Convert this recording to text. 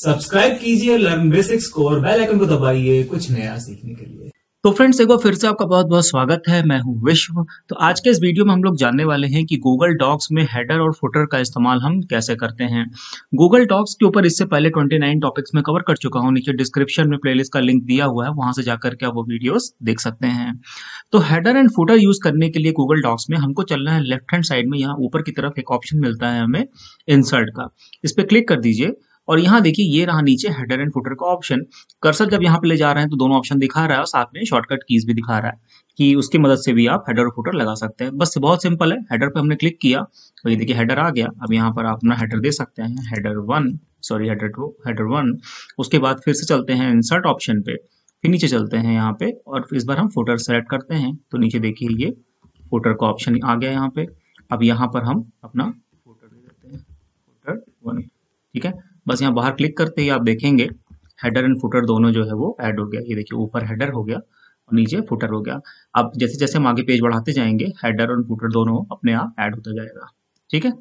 subscribe कीजिए learn basics को और बेल आइकन को दबाइए कुछ नया सीखने के लिए तो फ्रेंड्स एक बार फिर से आपका बहुत बहुत स्वागत है मैं हूं विश्व तो आज के इस वीडियो में हम लोग जानने वाले हैं कि गूगल डॉक्स में हेडर और फुटर का इस्तेमाल हम कैसे करते हैं गूगल डॉक्स के ऊपर इससे पहले 29 टॉपिक्स में कवर कर चुका हूं नीचे डिस्क्रिप्शन में प्लेलिस्ट का लिंक दिया हुआ है वहां से जाकर के आप वो वीडियोस देख सकते हैं तो हेडर एंड फुटर यूज करने के लिए गूगल डॉक्स में हमको चलना है लेफ्ट हैंड साइड में यहाँ ऊपर की तरफ एक ऑप्शन मिलता है हमें इंसर्ट का इस पर क्लिक कर दीजिए और यहाँ देखिए ये रहा नीचे हेडर एंड फुटर का ऑप्शन कर्सर जब यहाँ पे ले जा रहे हैं तो दोनों ऑप्शन दिखा रहा है और साथ में शॉर्टकट कीज भी दिखा रहा है कि उसकी मदद से भी आप हेडर और फुटर लगा सकते हैं बस बहुत सिंपल है हेडर पे हमने क्लिक किया तो ये देखिए हेडर आ गया अब यहाँ पर आप अपना हेडर दे सकते हैं header one sorry header two header one उसके बाद फिर से चलते हैं इंसर्ट ऑप्शन पे फिर नीचे चलते हैं यहाँ पे और इस बार हम फोटर सेलेक्ट करते हैं तो नीचे देखिए ये फोटर का ऑप्शन आ गया यहाँ पे अब यहाँ पर हम अपना फोटर दे देते हैं फोटर वन ठीक है बस यहाँ बाहर क्लिक करते ही आप देखेंगे हेडर एंड फुटर दोनों जो है वो ऐड हो गया ये देखिए ऊपर हेडर हो गया और नीचे फुटर हो गया आप जैसे जैसे हम आगे पेज बढ़ाते जाएंगे हेडर और फुटर दोनों अपने आप ऐड होता जाएगा ठीक है